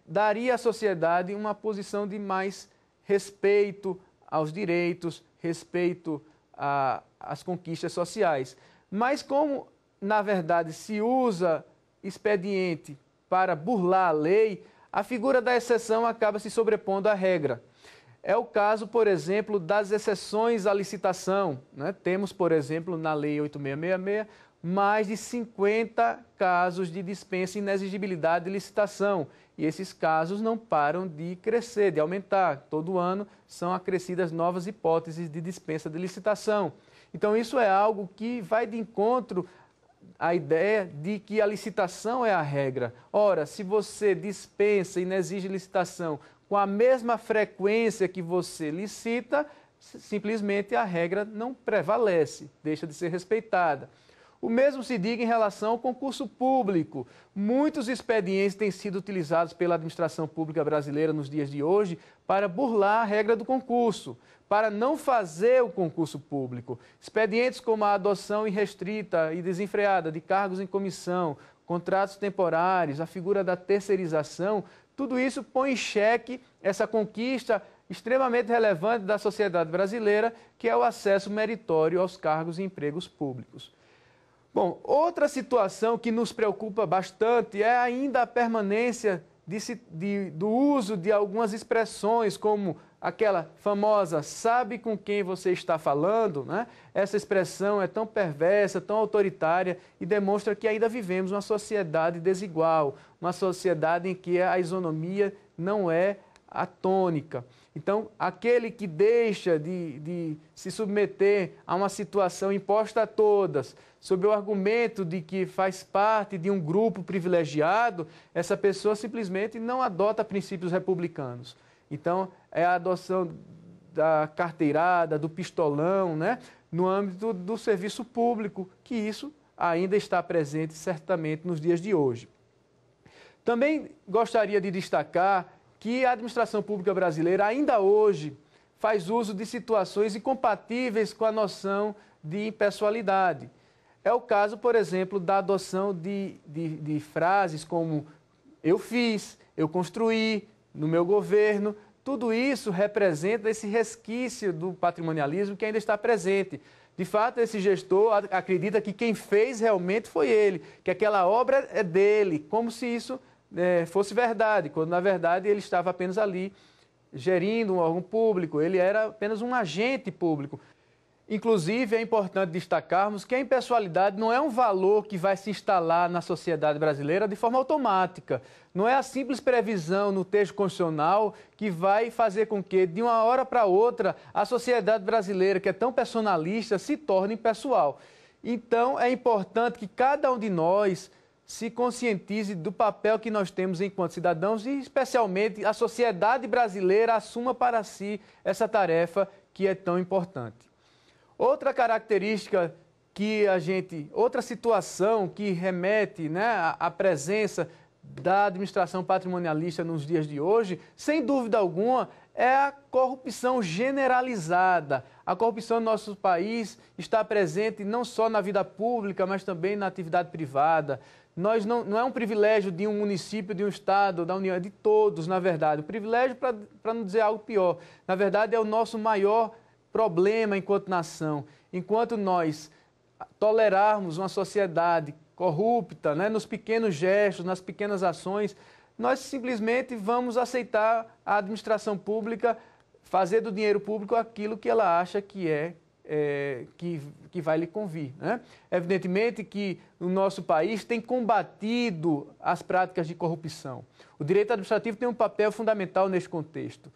daria à sociedade uma posição de mais respeito aos direitos, respeito às conquistas sociais. Mas como, na verdade, se usa expediente para burlar a lei, a figura da exceção acaba se sobrepondo à regra. É o caso, por exemplo, das exceções à licitação. Né? Temos, por exemplo, na Lei 8666, mais de 50 casos de dispensa e inexigibilidade de licitação. E esses casos não param de crescer, de aumentar. Todo ano são acrescidas novas hipóteses de dispensa de licitação. Então, isso é algo que vai de encontro à ideia de que a licitação é a regra. Ora, se você dispensa e não exige licitação com a mesma frequência que você licita, simplesmente a regra não prevalece, deixa de ser respeitada. O mesmo se diga em relação ao concurso público. Muitos expedientes têm sido utilizados pela administração pública brasileira nos dias de hoje para burlar a regra do concurso, para não fazer o concurso público. Expedientes como a adoção irrestrita e desenfreada de cargos em comissão, contratos temporários, a figura da terceirização tudo isso põe em xeque essa conquista extremamente relevante da sociedade brasileira, que é o acesso meritório aos cargos e empregos públicos. Bom, outra situação que nos preocupa bastante é ainda a permanência de, de, do uso de algumas expressões como aquela famosa sabe com quem você está falando, né? Essa expressão é tão perversa, tão autoritária e demonstra que ainda vivemos uma sociedade desigual, uma sociedade em que a isonomia não é a tônica. Então, aquele que deixa de, de se submeter a uma situação imposta a todas, sob o argumento de que faz parte de um grupo privilegiado, essa pessoa simplesmente não adota princípios republicanos. Então, é a adoção da carteirada, do pistolão, né? no âmbito do serviço público, que isso ainda está presente certamente nos dias de hoje. Também gostaria de destacar que a administração pública brasileira ainda hoje faz uso de situações incompatíveis com a noção de impessoalidade. É o caso, por exemplo, da adoção de, de, de frases como eu fiz, eu construí, no meu governo, tudo isso representa esse resquício do patrimonialismo que ainda está presente. De fato, esse gestor acredita que quem fez realmente foi ele, que aquela obra é dele, como se isso é, fosse verdade, quando na verdade ele estava apenas ali gerindo um órgão público, ele era apenas um agente público. Inclusive, é importante destacarmos que a impessoalidade não é um valor que vai se instalar na sociedade brasileira de forma automática. Não é a simples previsão no texto constitucional que vai fazer com que, de uma hora para outra, a sociedade brasileira, que é tão personalista, se torne impessoal. Então, é importante que cada um de nós se conscientize do papel que nós temos enquanto cidadãos e, especialmente, a sociedade brasileira assuma para si essa tarefa que é tão importante. Outra característica que a gente, outra situação que remete né, à, presença da administração patrimonialista nos dias de hoje, sem dúvida alguma, é a corrupção generalizada. A corrupção no nosso país está presente não só na vida pública, mas também na atividade privada. Nós não, não é um privilégio de um município, de um estado, da União, é de todos, na verdade. O privilégio, para não dizer algo pior, na verdade é o nosso maior problema enquanto nação. Enquanto nós tolerarmos uma sociedade corrupta, né, nos pequenos gestos, nas pequenas ações, nós simplesmente vamos aceitar a administração pública fazer do dinheiro público aquilo que ela acha que é, é que, que vai lhe convir. Né? Evidentemente que o nosso país tem combatido as práticas de corrupção. O direito administrativo tem um papel fundamental neste contexto,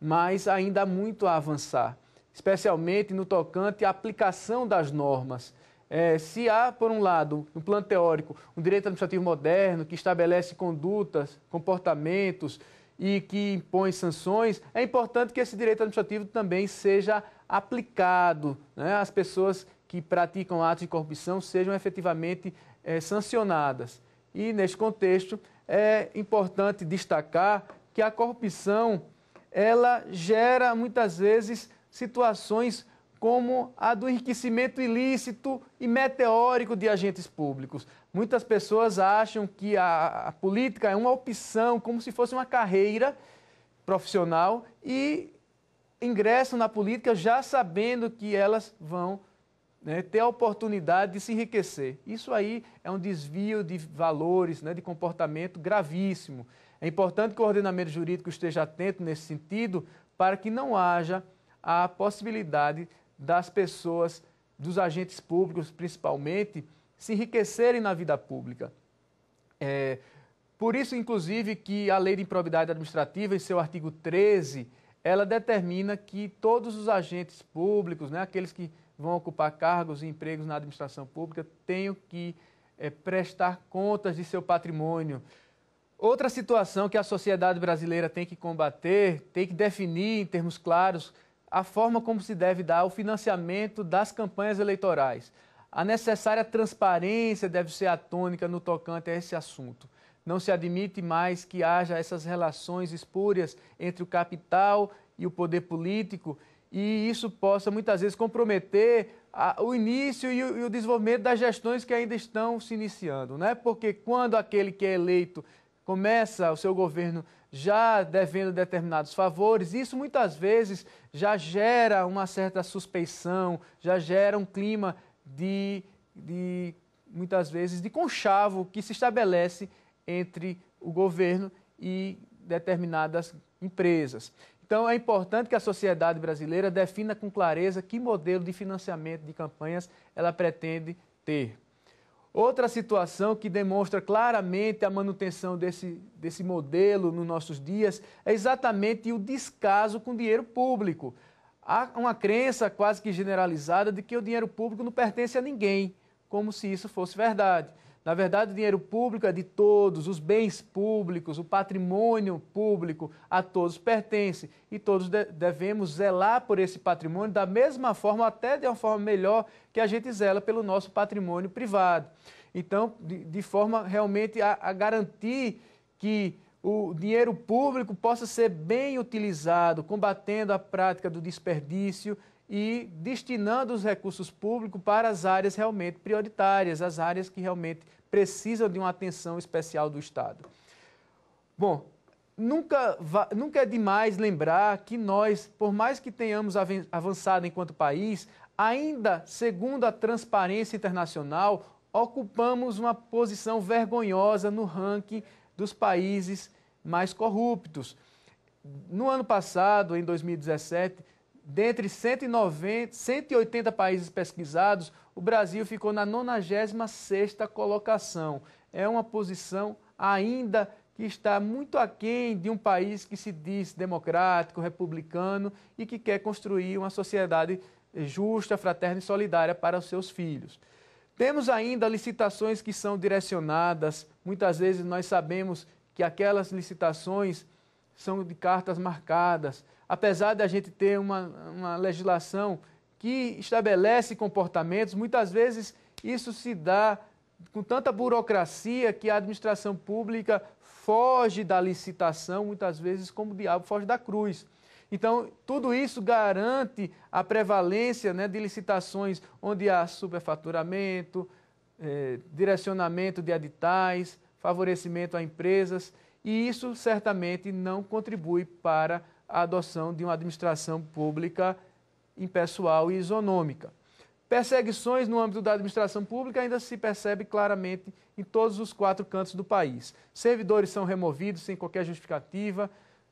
mas ainda há muito a avançar especialmente no tocante à aplicação das normas. É, se há, por um lado, no plano teórico, um direito administrativo moderno que estabelece condutas, comportamentos e que impõe sanções, é importante que esse direito administrativo também seja aplicado. Né? As pessoas que praticam atos de corrupção sejam efetivamente é, sancionadas. E, neste contexto, é importante destacar que a corrupção ela gera muitas vezes situações como a do enriquecimento ilícito e meteórico de agentes públicos. Muitas pessoas acham que a, a, política é uma opção, como se fosse uma carreira profissional, e ingressam na política já sabendo que elas vão né, ter a oportunidade de se enriquecer. Isso aí é um desvio de valores, né, de comportamento gravíssimo. É importante que o ordenamento jurídico esteja atento nesse sentido para que não haja a possibilidade das pessoas, dos agentes públicos principalmente, se enriquecerem na vida pública. É, por isso, inclusive, que a Lei de Improbidade Administrativa, em seu artigo 13, ela determina que todos os agentes públicos, né, aqueles que vão ocupar cargos e empregos na administração pública, tenham que é, prestar contas de seu patrimônio. Outra situação que a sociedade brasileira tem que combater, tem que definir em termos claros, a forma como se deve dar o financiamento das campanhas eleitorais. A necessária transparência deve ser a tônica no tocante a esse assunto. Não se admite mais que haja essas relações espúrias entre o capital e o poder político e isso possa muitas vezes comprometer a, o início e o, e o, desenvolvimento das gestões que ainda estão se iniciando, né? Porque quando aquele que é eleito começa o seu governo já devendo determinados favores, isso muitas vezes já gera uma certa suspeição, já gera um clima de, de muitas vezes, de conchavo que se estabelece entre o governo e determinadas empresas. Então, é importante que a sociedade brasileira defina com clareza que modelo de financiamento de campanhas ela pretende ter. Outra situação que demonstra claramente a manutenção desse, desse modelo nos nossos dias é exatamente o descaso com o dinheiro público. Há uma crença quase que generalizada de que o dinheiro público não pertence a ninguém, como se isso fosse verdade. Na verdade, o dinheiro público é de todos, os bens públicos, o patrimônio público a todos pertence e todos devemos zelar por esse patrimônio da mesma forma, até de uma forma melhor que a gente zela pelo nosso patrimônio privado. Então, de, de forma realmente a, a garantir que o dinheiro público possa ser bem utilizado, combatendo a prática do desperdício e destinando os recursos públicos para as áreas realmente prioritárias, as áreas que realmente precisam de uma atenção especial do Estado. Bom, nunca, nunca é demais lembrar que nós, por mais que tenhamos avançado enquanto país, ainda segundo a Transparência Internacional, ocupamos uma posição vergonhosa no ranking dos países mais corruptos. No ano passado, em 2017, Dentre 190, 180 países pesquisados, o Brasil ficou na 96ª colocação. É uma posição ainda que está muito aquém de um país que se diz democrático, republicano e que quer construir uma sociedade eh, justa, fraterna e solidária para os seus filhos. Temos ainda licitações que são direcionadas. Muitas vezes nós sabemos que aquelas licitações são de cartas marcadas. Apesar de a gente ter uma, uma legislação que estabelece comportamentos, muitas vezes isso se dá com tanta burocracia que a administração pública foge da licitação, muitas vezes, como o diabo foge da cruz. Então, tudo isso garante a prevalência né, de licitações onde há superfaturamento, eh, direcionamento de editais, favorecimento a empresas. E isso certamente não contribui para a adoção de uma administração pública impessoal e isonômica. Perseguições no âmbito da administração pública ainda se percebe claramente em todos os quatro cantos do país. Servidores são removidos sem qualquer justificativa,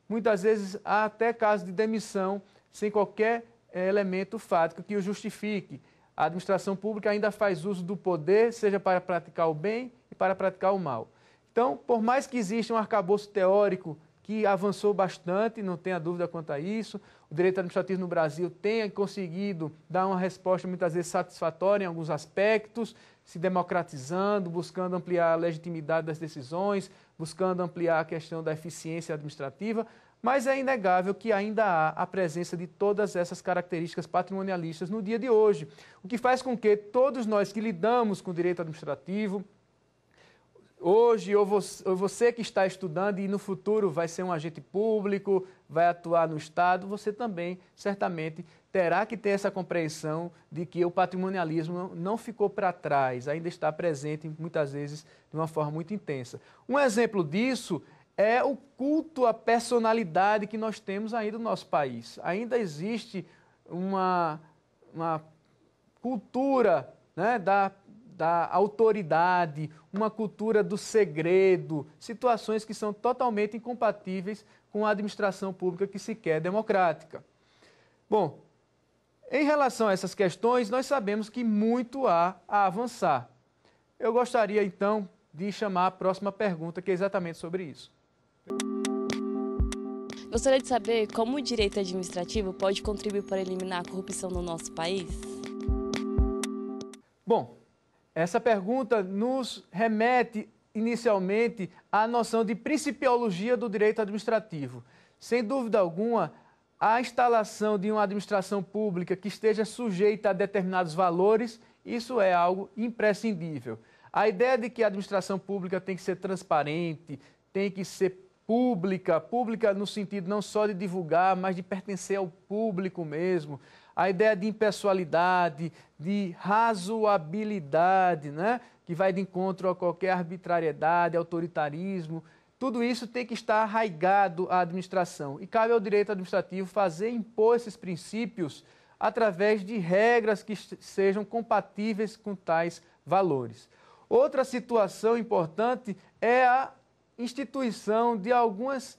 muitas vezes há até casos de demissão sem qualquer eh, elemento fático que o justifique. A administração pública ainda faz uso do poder, seja para praticar o bem e para praticar o mal. Então, por mais que exista um arcabouço teórico que avançou bastante, não tenha dúvida quanto a isso, o direito administrativo no Brasil tenha conseguido dar uma resposta muitas vezes satisfatória em alguns aspectos, se democratizando, buscando ampliar a legitimidade das decisões, buscando ampliar a questão da eficiência administrativa, mas é inegável que ainda há a presença de todas essas características patrimonialistas no dia de hoje, o que faz com que todos nós que lidamos com o direito administrativo, hoje, ou você que está estudando e no futuro vai ser um agente público, vai atuar no Estado, você também, certamente, terá que ter essa compreensão de que o patrimonialismo não ficou para trás, ainda está presente, muitas vezes, de uma forma muito intensa. Um exemplo disso é o culto à personalidade que nós temos ainda no nosso país. Ainda existe uma, uma cultura né, da da autoridade, uma cultura do segredo, situações que são totalmente incompatíveis com a administração pública que se quer é democrática. Bom, em relação a essas questões, nós sabemos que muito há a avançar. Eu gostaria então de chamar a próxima pergunta, que é exatamente sobre isso. Gostaria de saber como o direito administrativo pode contribuir para eliminar a corrupção no nosso país? Bom, essa pergunta nos remete inicialmente à noção de principiologia do direito administrativo. Sem dúvida alguma, a instalação de uma administração pública que esteja sujeita a determinados valores, isso é algo imprescindível. A ideia de que a administração pública tem que ser transparente, tem que ser pública, pública no sentido não só de divulgar, mas de pertencer ao público mesmo. A ideia de impessoalidade, de razoabilidade, né? que vai de encontro a qualquer arbitrariedade, autoritarismo. Tudo isso tem que estar arraigado à administração. E cabe ao direito administrativo fazer impor esses princípios através de regras que sejam compatíveis com tais valores. Outra situação importante é a instituição de, algumas,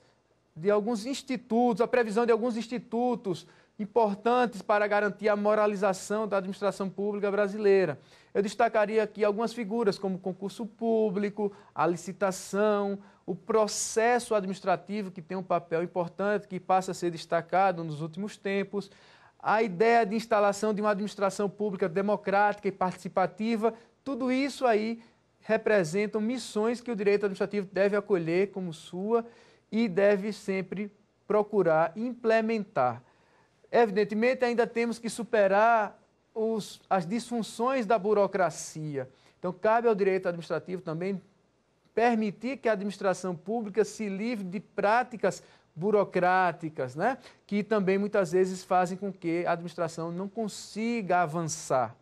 de alguns institutos, a previsão de alguns institutos importantes para garantir a moralização da administração pública brasileira. Eu destacaria aqui algumas figuras, como o concurso público, a licitação, o processo administrativo, que tem um papel importante, que passa a ser destacado nos últimos tempos, a ideia de instalação de uma administração pública democrática e participativa, tudo isso aí representam missões que o direito administrativo deve acolher como sua e deve sempre procurar implementar. Evidentemente, ainda temos que superar os, as disfunções da burocracia. Então, cabe ao direito administrativo também permitir que a administração pública se livre de práticas burocráticas, né? que também muitas vezes fazem com que a administração não consiga avançar.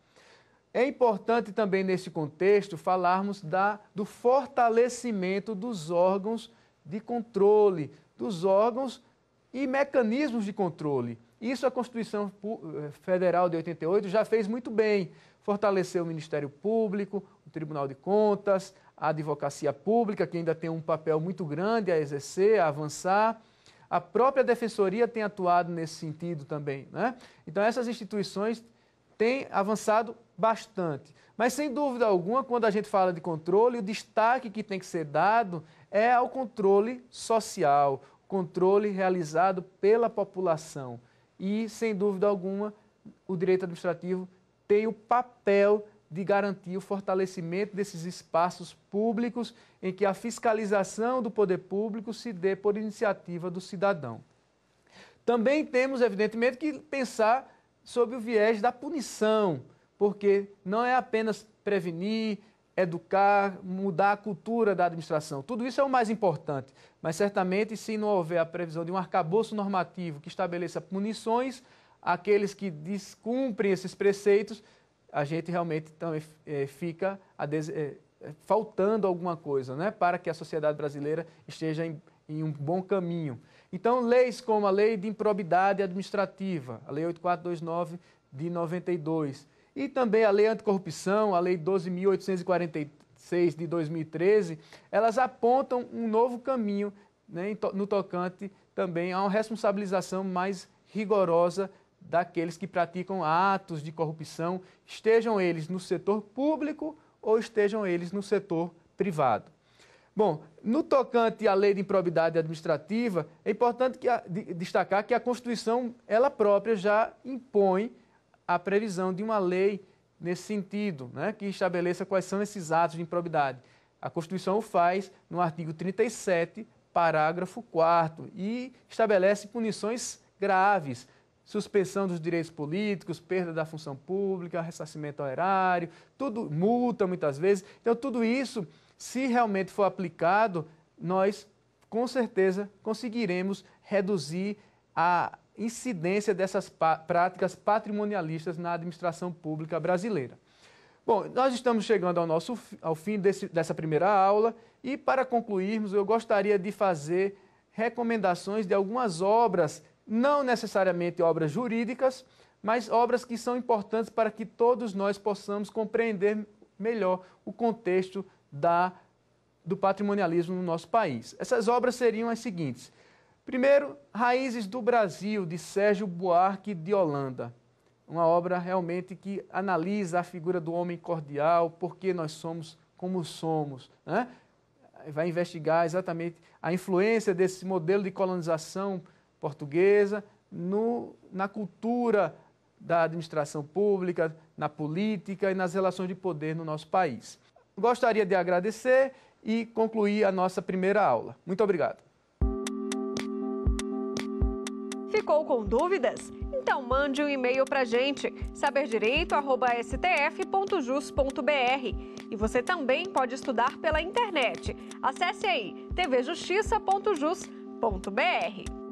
É importante também nesse contexto falarmos da, do fortalecimento dos órgãos de controle, dos órgãos e mecanismos de controle. Isso a Constituição eh, Federal de 88 já fez muito bem. Fortaleceu o Ministério Público, o Tribunal de Contas, a Advocacia Pública, que ainda tem um papel muito grande a exercer, a avançar. A própria Defensoria tem atuado nesse sentido também. Né? Então, essas instituições tem avançado bastante. Mas, sem dúvida alguma, quando a gente fala de controle, o destaque que tem que ser dado é ao controle social, controle realizado pela população. E, sem dúvida alguma, o direito administrativo tem o papel de garantir o fortalecimento desses espaços públicos em que a fiscalização do poder público se dê por iniciativa do cidadão. Também temos, evidentemente, que pensar sob o viés da punição, porque não é apenas prevenir, educar, mudar a cultura da administração. Tudo isso é o mais importante, mas certamente se não houver a previsão de um arcabouço normativo que estabeleça punições, aqueles que descumprem esses preceitos, a gente realmente também então, eh, eh, fica des... Eh, faltando alguma coisa, né, para que a sociedade brasileira esteja em um bom caminho. Então, leis como a Lei de Improbidade Administrativa, a Lei 8429 de 92, e também a Lei Anticorrupção, a Lei 12.846 de 2013, elas apontam um novo caminho né, no tocante também a uma responsabilização mais rigorosa daqueles que praticam atos de corrupção, estejam eles no setor público ou estejam eles no setor privado. Bom, no tocante à lei de improbidade administrativa, é importante que a, de, destacar que a Constituição, ela própria, já impõe a previsão de uma lei nesse sentido, né, que estabeleça quais são esses atos de improbidade. A Constituição o faz no artigo 37, parágrafo 4 e estabelece punições graves suspensão dos direitos políticos, perda da função pública, ressarcimento ao erário, tudo, multa muitas vezes. Então, tudo isso, se realmente for aplicado, nós com certeza conseguiremos reduzir a incidência dessas práticas patrimonialistas na administração pública brasileira. Bom, nós estamos chegando ao, nosso, ao fim desse, dessa primeira aula e, para concluirmos, eu gostaria de fazer recomendações de algumas obras não necessariamente obras jurídicas, mas obras que são importantes para que todos nós possamos compreender melhor o contexto da, do patrimonialismo no nosso país. Essas obras seriam as seguintes. Primeiro, Raízes do Brasil, de Sérgio Buarque de Holanda. Uma obra realmente que analisa a figura do homem cordial, por que nós somos como somos. Né? Vai investigar exatamente a influência desse modelo de colonização portuguesa, no, na cultura da administração pública, na política e nas relações de poder no nosso país. Gostaria de agradecer e concluir a nossa primeira aula. Muito obrigado. Ficou com dúvidas? Então mande um e-mail para gente, saberdireito@stf.jus.br. E você também pode estudar pela internet. Acesse aí tvjustiça.jus.br.